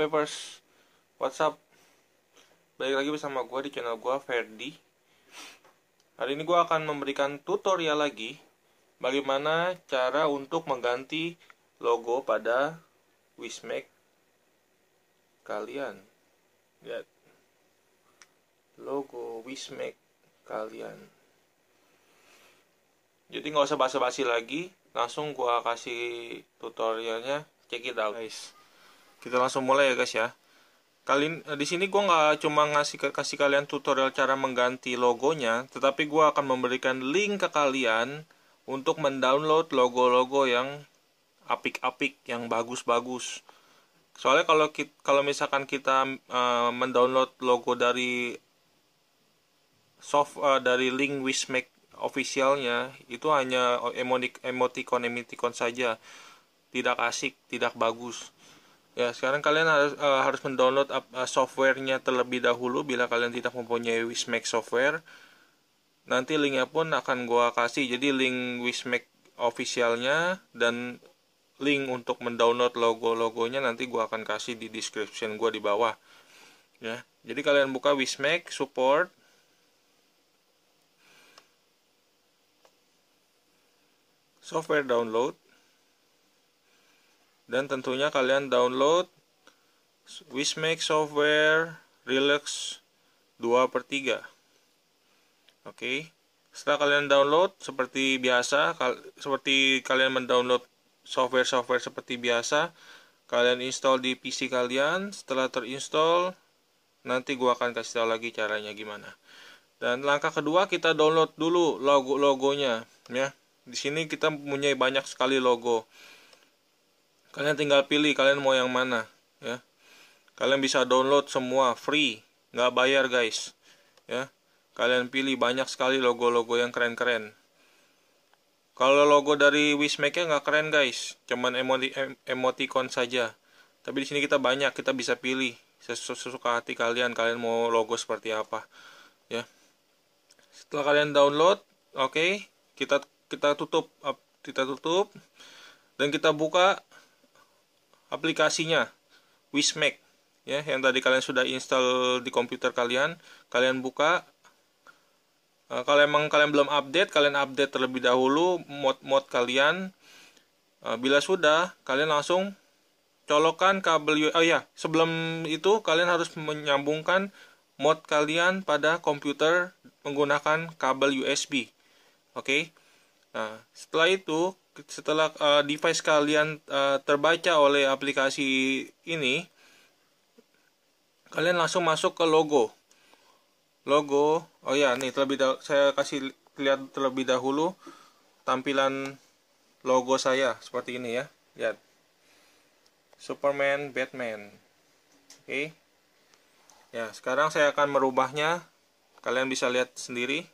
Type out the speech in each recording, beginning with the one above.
Papers What's up? Balik lagi bersama gue di channel gue, Ferdi Hari ini gue akan memberikan tutorial lagi Bagaimana cara untuk mengganti logo pada Wismac kalian Lihat Logo Wismac kalian Jadi nggak usah basa-basi lagi Langsung gue kasih tutorialnya Check it out guys kita langsung mulai ya guys ya kali eh, di sini gue nggak cuma ngasih kasih kalian tutorial cara mengganti logonya tetapi gue akan memberikan link ke kalian untuk mendownload logo-logo yang apik-apik yang bagus-bagus soalnya kalau kalau misalkan kita uh, mendownload logo dari soft uh, dari link Wismake officialnya itu hanya emotik emoticon emoticon saja tidak asik tidak bagus Ya, sekarang kalian harus uh, harus mendownload uh, softwarenya terlebih dahulu bila kalian tidak mempunyai Wismac software. Nanti linknya pun akan gua kasih. Jadi link Wismac officialnya dan link untuk mendownload logo-logonya nanti gua akan kasih di description gua di bawah. Ya. Jadi kalian buka Wismac support software download dan tentunya kalian download Wismake software Relax 2 per 3 oke okay. setelah kalian download seperti biasa kal seperti kalian mendownload software-software seperti biasa kalian install di PC kalian setelah terinstall nanti gua akan kasih tahu lagi caranya gimana dan langkah kedua kita download dulu logo-logonya ya di sini kita punya banyak sekali logo Kalian tinggal pilih kalian mau yang mana, ya. Kalian bisa download semua free, nggak bayar guys, ya. Kalian pilih banyak sekali logo-logo yang keren-keren. Kalau logo dari Wishmake-nya nggak keren guys, cuman emoti emoticon saja. Tapi di sini kita banyak, kita bisa pilih sesuka hati kalian, kalian mau logo seperti apa, ya. Setelah kalian download, oke, okay, kita kita tutup kita tutup dan kita buka aplikasinya Wismac ya yang tadi kalian sudah install di komputer kalian kalian buka kalian eh, kalau emang kalian belum update kalian update terlebih dahulu mod-mod kalian eh, bila sudah kalian langsung colokan kabel oh ya sebelum itu kalian harus menyambungkan mod kalian pada komputer menggunakan kabel USB oke okay? nah setelah itu setelah uh, device kalian uh, terbaca oleh aplikasi ini kalian langsung masuk ke logo logo oh ya nih terlebih dahulu saya kasih lihat terlebih dahulu tampilan logo saya seperti ini ya lihat Superman Batman oke okay. ya sekarang saya akan merubahnya kalian bisa lihat sendiri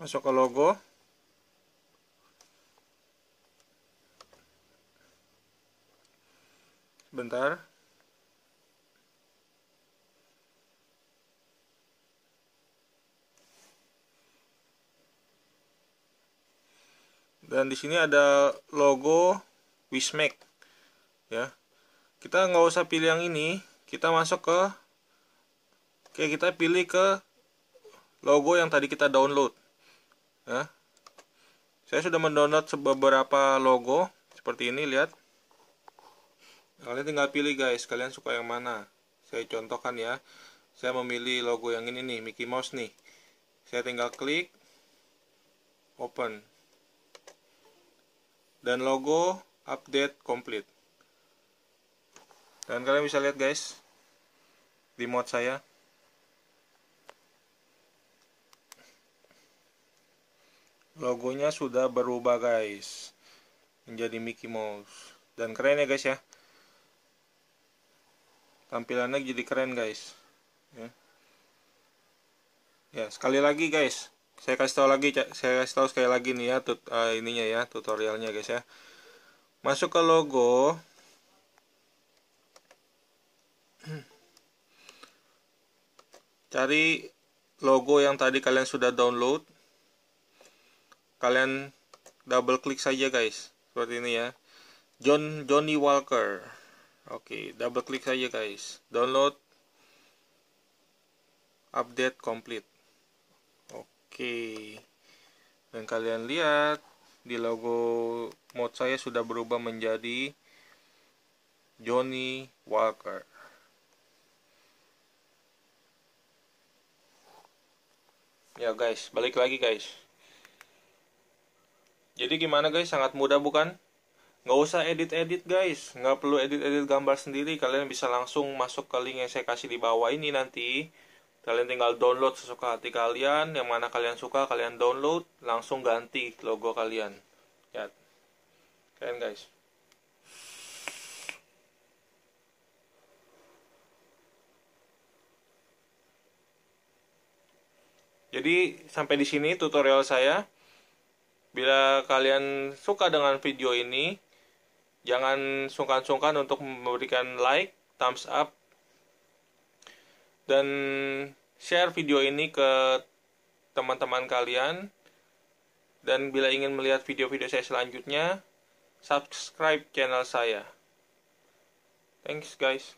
masuk ke logo bentar dan di sini ada logo Wismac ya kita nggak usah pilih yang ini kita masuk ke oke kita pilih ke logo yang tadi kita download ya. Saya sudah mendownload beberapa logo seperti ini lihat. Kalian tinggal pilih guys, kalian suka yang mana. Saya contohkan ya. Saya memilih logo yang ini nih, Mickey Mouse nih. Saya tinggal klik open. Dan logo update complete. Dan kalian bisa lihat guys di mod saya logonya sudah berubah guys menjadi Mickey Mouse dan keren ya guys ya tampilannya jadi keren guys ya, ya sekali lagi guys saya kasih tahu lagi saya kasih tahu sekali lagi nih ya tut, uh, ininya ya tutorialnya guys ya masuk ke logo cari logo yang tadi kalian sudah download kalian double klik saja guys seperti ini ya John Johnny Walker oke okay, double klik saja guys download update complete oke okay. dan kalian lihat di logo mod saya sudah berubah menjadi Johnny Walker ya guys balik lagi guys jadi gimana guys, sangat mudah bukan? Nggak usah edit-edit guys, nggak perlu edit-edit gambar sendiri. Kalian bisa langsung masuk ke link yang saya kasih di bawah ini nanti. Kalian tinggal download sesuka hati kalian, yang mana kalian suka kalian download, langsung ganti logo kalian. Ya, Keren guys. Jadi sampai di sini tutorial saya. Bila kalian suka dengan video ini, jangan sungkan-sungkan untuk memberikan like, thumbs up, dan share video ini ke teman-teman kalian. Dan bila ingin melihat video-video saya selanjutnya, subscribe channel saya. Thanks guys.